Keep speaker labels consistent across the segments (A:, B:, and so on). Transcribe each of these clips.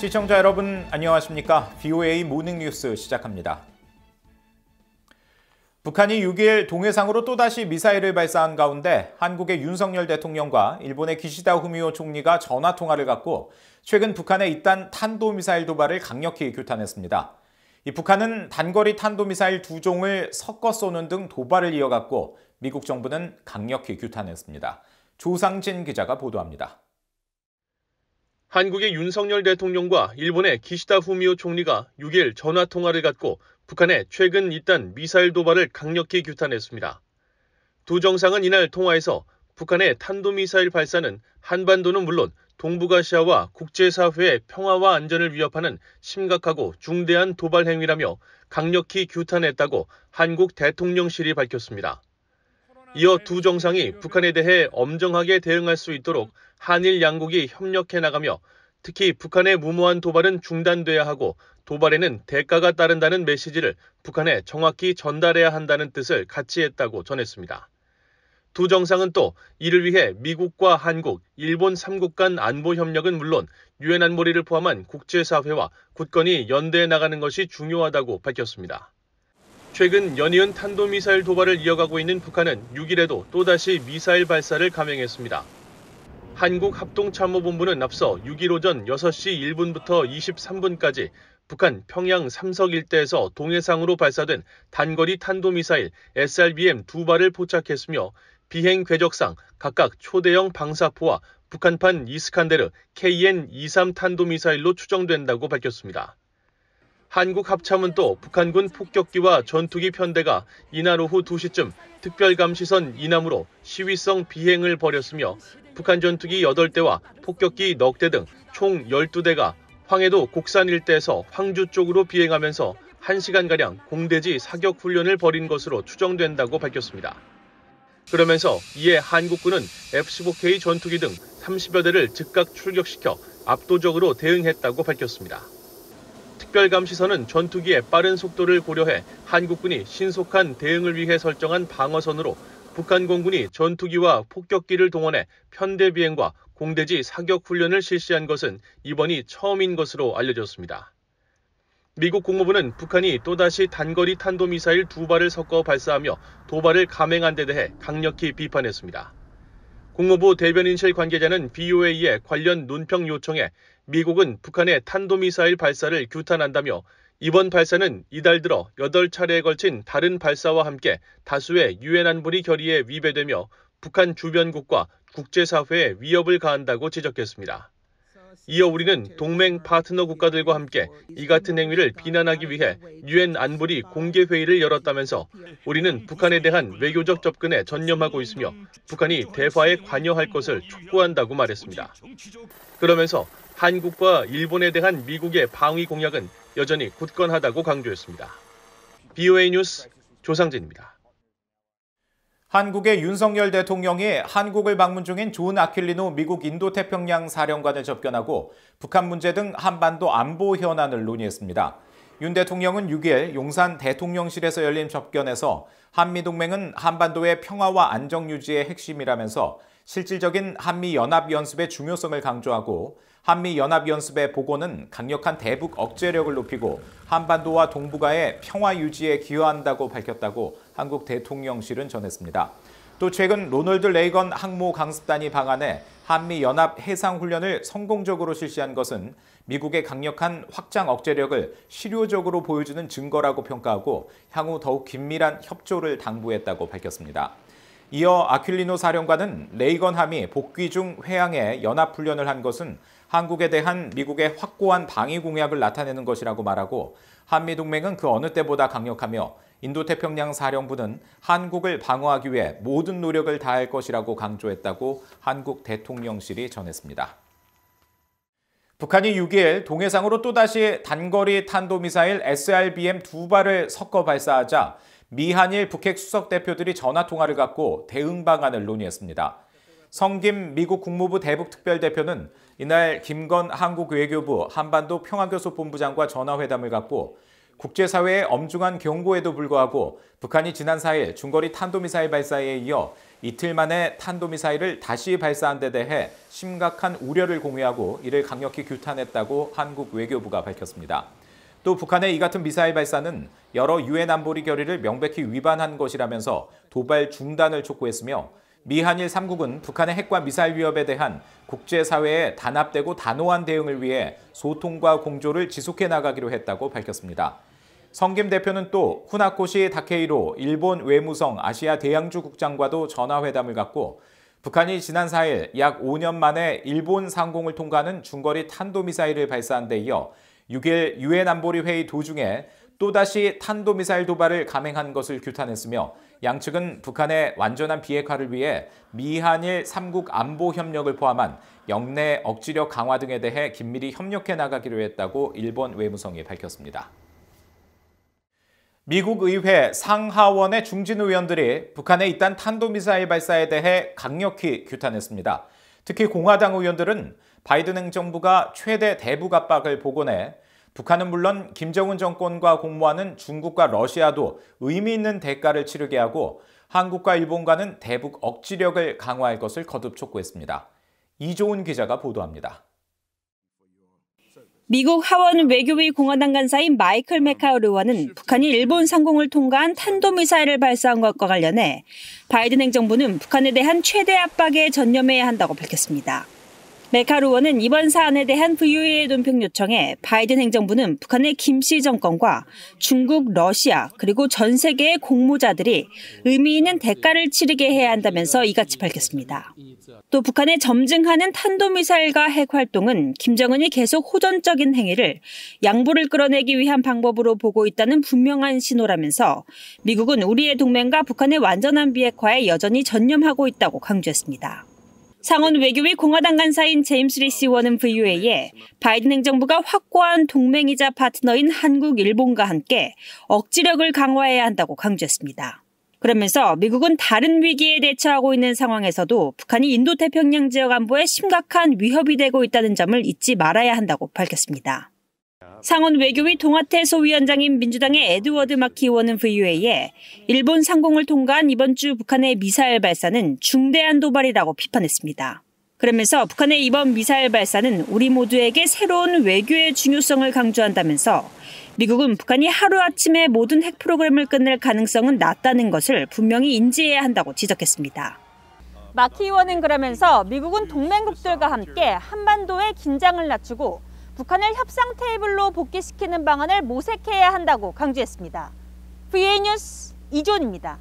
A: 시청자 여러분 안녕하십니까? v o a 모닝 뉴스 시작합니다. 북한이 6일 동해상으로 또다시 미사일을 발사한 가운데 한국의 윤석열 대통령과 일본의 기시다 후미오 총리가 전화 통화를 갖고 최근 북한의 잇단 탄도미사일 도발을 강력히 규탄했습니다. 이 북한은 단거리 탄도미사일 두 종을 섞어 쏘는 등 도발을 이어갔고 미국 정부는 강력히 규탄했습니다. 조상진 기자가 보도합니다. 한국의
B: 윤석열 대통령과 일본의 기시다 후미오 총리가 6일 전화 통화를 갖고 북한의 최근 잇단 미사일 도발을 강력히 규탄했습니다. 두 정상은 이날 통화에서 북한의 탄도미사일 발사는 한반도는 물론 동북아시아와 국제사회의 평화와 안전을 위협하는 심각하고 중대한 도발 행위라며 강력히 규탄했다고 한국 대통령실이 밝혔습니다. 이어 두 정상이 북한에 대해 엄정하게 대응할 수 있도록 한일 양국이 협력해 나가며 특히 북한의 무모한 도발은 중단돼야 하고 도발에는 대가가 따른다는 메시지를 북한에 정확히 전달해야 한다는 뜻을 같이 했다고 전했습니다. 두 정상은 또 이를 위해 미국과 한국, 일본 3국 간 안보 협력은 물론 유엔 안보리를 포함한 국제사회와 굳건히 연대해 나가는 것이 중요하다고 밝혔습니다. 최근 연이은 탄도미사일 도발을 이어가고 있는 북한은 6일에도 또다시 미사일 발사를 감행했습니다. 한국합동참모본부는 앞서 6일 오전 6시 1분부터 23분까지 북한 평양 삼석 일대에서 동해상으로 발사된 단거리 탄도미사일 SRBM 두 발을 포착했으며 비행 궤적상 각각 초대형 방사포와 북한판 이스칸데르 KN-23 탄도미사일로 추정된다고 밝혔습니다. 한국합참은 또 북한군 폭격기와 전투기 편대가 이날 오후 2시쯤 특별감시선 이남으로 시위성 비행을 벌였으며 북한 전투기 8대와 폭격기 4대 등 총 12대가 황해도 곡산 일대에서 황주 쪽으로 비행하면서 1시간가량 공대지 사격 훈련을 벌인 것으로 추정된다고 밝혔습니다. 그러면서 이에 한국군은 F-15K 전투기 등 30여 대를 즉각 출격시켜 압도적으로 대응했다고 밝혔습니다. 특별감시선은 전투기의 빠른 속도를 고려해 한국군이 신속한 대응을 위해 설정한 방어선으로 북한 공군이 전투기와 폭격기를 동원해 편대 비행과 공대지 사격 훈련을 실시한 것은 이번이 처음인 것으로 알려졌습니다. 미국 국무부는 북한이 또다시 단거리 탄도미사일 두 발을 섞어 발사하며 도발을 감행한 데 대해 강력히 비판했습니다. 국무부 대변인실 관계자는 b o a 에 관련 논평 요청에 미국은 북한의 탄도미사일 발사를 규탄한다며 이번 발사는 이달 들어 8차례에 걸친 다른 발사와 함께 다수의 유엔 안보리 결의에 위배되며 북한 주변국과 국제사회에 위협을 가한다고 지적했습니다. 이어 우리는 동맹 파트너 국가들과 함께 이 같은 행위를 비난하기 위해 유엔 안보리 공개 회의를 열었다면서 우리는 북한에 대한 외교적 접근에 전념하고 있으며 북한이 대화에 관여할 것을 촉구한다고 말했습니다. 그러면서 한국과 일본에 대한 미국의 방위 공약은 여전히
A: 굳건하다고 강조했습니다. BOA 뉴스 조상진입니다. 한국의 윤석열 대통령이 한국을 방문 중인 존 아킬리노 미국 인도태평양 사령관을 접견하고 북한 문제 등 한반도 안보 현안을 논의했습니다. 윤 대통령은 6일 용산 대통령실에서 열린 접견에서 한미동맹은 한반도의 평화와 안정 유지의 핵심이라면서 실질적인 한미 연합 연습의 중요성을 강조하고 한미 연합연습의 보고는 강력한 대북 억제력을 높이고 한반도와 동북아의 평화 유지에 기여한다고 밝혔다고 한국 대통령실은 전했습니다. 또 최근 로널드 레이건 항모 강습단이 방한해 한미 연합 해상 훈련을 성공적으로 실시한 것은 미국의 강력한 확장 억제력을 실효적으로 보여주는 증거라고 평가하고 향후 더욱 긴밀한 협조를 당부했다고 밝혔습니다. 이어 아퀼리노 사령관은 레이건함이 복귀 중 회항에 연합훈련을 한 것은 한국에 대한 미국의 확고한 방위 공약을 나타내는 것이라고 말하고 한미동맹은 그 어느 때보다 강력하며 인도태평양 사령부는 한국을 방어하기 위해 모든 노력을 다할 것이라고 강조했다고 한국 대통령실이 전했습니다. 북한이 6일 동해상으로 또다시 단거리 탄도미사일 SRBM 두 발을 섞어 발사하자 미한일 북핵 수석 대표들이 전화 통화를 갖고 대응 방안을 논의했습니다. 성김 미국 국무부 대북특별대표는 이날 김건 한국 외교부 한반도 평화교섭본부장과 전화회담을 갖고 국제사회의 엄중한 경고에도 불구하고 북한이 지난 4일 중거리 탄도미사일 발사에 이어 이틀 만에 탄도미사일을 다시 발사한 데 대해 심각한 우려를 공유하고 이를 강력히 규탄했다고 한국 외교부가 밝혔습니다. 또 북한의 이 같은 미사일 발사는 여러 유엔 안보리 결의를 명백히 위반한 것이라면서 도발 중단을 촉구했으며 미한일 3국은 북한의 핵과 미사일 위협에 대한 국제사회의 단합되고 단호한 대응을 위해 소통과 공조를 지속해 나가기로 했다고 밝혔습니다. 성김 대표는 또 후나코시 다케이로 일본 외무성 아시아 대양주 국장과도 전화회담을 갖고 북한이 지난 4일 약 5년 만에 일본 상공을 통과하는 중거리 탄도미사일을 발사한 데 이어 6일 유엔 안보리 회의 도중에 또다시 탄도미사일 도발을 감행한 것을 규탄했으며 양측은 북한의 완전한 비핵화를 위해 미한일 3국 안보 협력을 포함한 영내 억지력 강화 등에 대해 긴밀히 협력해 나가기로 했다고 일본 외무성이 밝혔습니다. 미국 의회 상하원의 중진 의원들이 북한의 이딴 탄도미사일 발사에 대해 강력히 규탄했습니다. 특히 공화당 의원들은 바이든 행정부가 최대 대북 압박을 복원해 북한은 물론 김정은 정권과 공모하는 중국과 러시아도 의미 있는 대가를 치르게 하고 한국과 일본과는 대북 억지력을 강화할 것을 거듭 촉구했습니다. 이조은 기자가 보도합니다.
C: 미국 하원 외교위 공화당 간사인 마이클 메카울 의원은 아, 북한이 일본 상공을 통과한 탄도미사일을 발사한 것과 관련해 바이든 행정부는 북한에 대한 최대 압박에 전념해야 한다고 밝혔습니다. 메카루원은 이번 사안에 대한 부유의 논평 요청에 바이든 행정부는 북한의 김씨 정권과 중국, 러시아 그리고 전 세계의 공모자들이 의미 있는 대가를 치르게 해야 한다면서 이같이 밝혔습니다. 또북한의 점증하는 탄도미사일과 핵 활동은 김정은이 계속 호전적인 행위를 양보를 끌어내기 위한 방법으로 보고 있다는 분명한 신호라면서 미국은 우리의 동맹과 북한의 완전한 비핵화에 여전히 전념하고 있다고 강조했습니다. 상원 외교위 공화당 간사인 제임스 리시 원은 VUA에 바이든 행정부가 확고한 동맹이자 파트너인 한국, 일본과 함께 억지력을 강화해야 한다고 강조했습니다. 그러면서 미국은 다른 위기에 대처하고 있는 상황에서도 북한이 인도태평양 지역 안보에 심각한 위협이 되고 있다는 점을 잊지 말아야 한다고 밝혔습니다. 상원 외교위 동아태소위원장인 민주당의 에드워드 마키 의원은 VUA에 일본 상공을 통과한 이번 주 북한의 미사일 발사는 중대한 도발이라고 비판했습니다. 그러면서 북한의 이번 미사일 발사는 우리 모두에게 새로운 외교의 중요성을 강조한다면서 미국은 북한이 하루아침에 모든 핵 프로그램을 끝낼 가능성은 낮다는 것을 분명히 인지해야 한다고 지적했습니다. 마키 의원은 그러면서 미국은 동맹국들과 함께 한반도의 긴장을 낮추고 북한을 협상 테이블로 복귀시키는 방안을 모색해야 한다고 강조했습니다. VA 뉴스 이존입니다.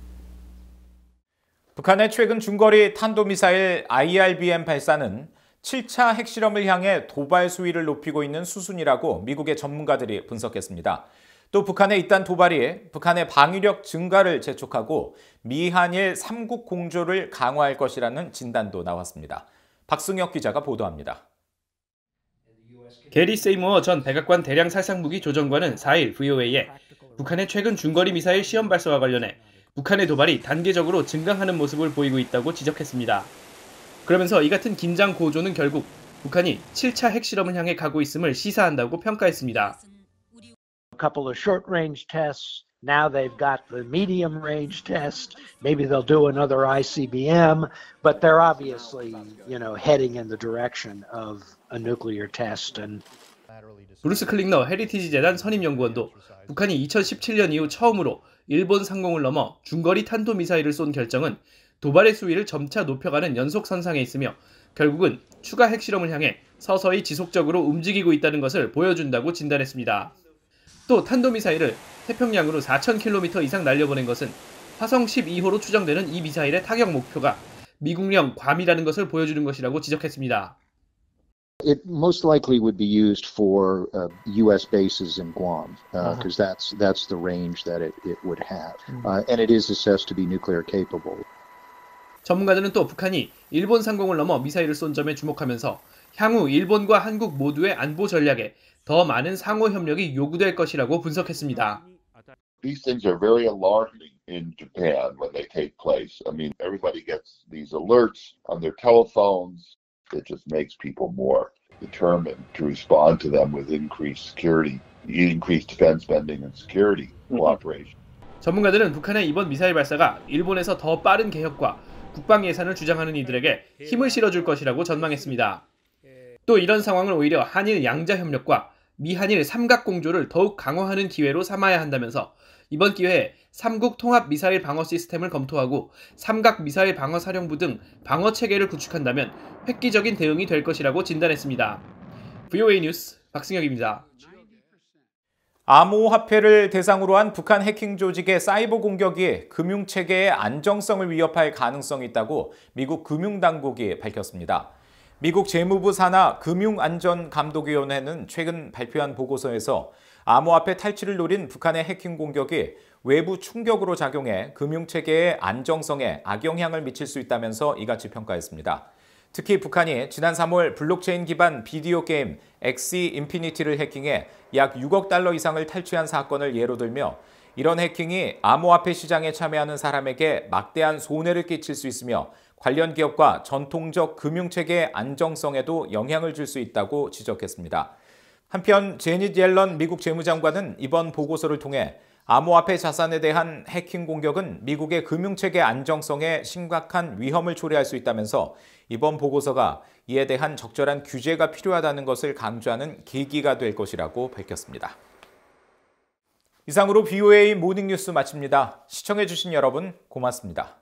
A: 북한의 최근 중거리 탄도미사일 IRBM 발사는 7차 핵실험을 향해 도발 수위를 높이고 있는 수순이라고 미국의 전문가들이 분석했습니다. 또 북한의 이딴 도발이 북한의 방위력 증가를 재촉하고 미한일 3국 공조를 강화할 것이라는 진단도 나왔습니다. 박승혁 기자가 보도합니다. 게리 세이모어 전 백악관 대량 살상무기 조정관은
D: 4일 VOA에 북한의 최근 중거리 미사일 시험 발사와 관련해 북한의 도발이 단계적으로 증강하는 모습을 보이고 있다고 지적했습니다. 그러면서 이 같은 긴장 고조는 결국 북한이 7차 핵실험을 향해 가고 있음을 시사한다고 평가했습니다.
A: couple of short range tests Now they've got the medium range test. Maybe they'll do another ICBM, but they're obviously, you know, heading in the direction of a nuclear test. And
D: 브루스 클링너 헤리티지 재단 선임 연구원도 북한이 2017년 이후 처음으로 일본 상공을 넘어 중거리 탄도 미사일을 쏜 결정은 도발의 수위를 점차 높여가는 연속 선상에 있으며 결국은 추가 핵실험을 향해 서서히 지속적으로 움직이고 있다는 것을 보여준다고 진단했습니다. 또 탄도미사일을 태평양으로 4,000km 이상 날려보낸 것은 화성 12호로 추정되는 이 미사일의 타격 목표가 미국령 괌이라는 것을 보여주는 것이라고 지적했습니다.
A: It most likely would be used for uh, U.S. bases in Guam because uh, that's that's the range that it, it would have, uh, and it is assessed to be nuclear capable.
D: 전문가들은 또 북한이 일본 상공을 넘어 미사일을 쏜 점에 주목하면서 향후 일본과 한국 모두의 안보 전략에 더 많은 상호 협력이 요구될 것이라고 분석했습니다.
C: These things are very alarming in Japan when they take place. I mean, everybody gets these alerts on their telephones. It just makes people more determined to respond to them with increased security, increased defense spending and security cooperation.
D: 전문가들은 북한의 이번 미사일 발사가 일본에서 더 빠른 개혁과 국방 예산을 주장하는 이들에게 힘을 실어줄 것이라고 전망했습니다. 또 이런 상황을 오히려 한일 양자 협력과 미한일 삼각공조를 더욱 강화하는 기회로 삼아야 한다면서 이번 기회에 삼국 통합 미사일 방어 시스템을 검토하고 삼각 미사일 방어 사령부 등 방어 체계를 구축한다면 획기적인 대응이 될 것이라고
A: 진단했습니다. VOA 뉴스 박승혁입니다. 암호화폐를 대상으로 한 북한 해킹 조직의 사이버 공격이 금융체계의 안정성을 위협할 가능성이 있다고 미국 금융당국이 밝혔습니다. 미국 재무부 산하 금융안전감독위원회는 최근 발표한 보고서에서 암호화폐 탈취를 노린 북한의 해킹 공격이 외부 충격으로 작용해 금융체계의 안정성에 악영향을 미칠 수 있다면서 이같이 평가했습니다. 특히 북한이 지난 3월 블록체인 기반 비디오 게임 엑시 인피니티를 해킹해 약 6억 달러 이상을 탈취한 사건을 예로 들며 이런 해킹이 암호화폐 시장에 참여하는 사람에게 막대한 손해를 끼칠 수 있으며 관련 기업과 전통적 금융체계의 안정성에도 영향을 줄 수 있다고 지적했습니다. 한편 제닛 옐런 미국 재무장관은 이번 보고서를 통해 암호화폐 자산에 대한 해킹 공격은 미국의 금융체계 안정성에 심각한 위험을 초래할 수 있다면서 이번 보고서가 이에 대한 적절한 규제가 필요하다는 것을 강조하는 계기가 될 것이라고 밝혔습니다. 이상으로 BOA 모닝뉴스 마칩니다. 시청해주신 여러분 고맙습니다.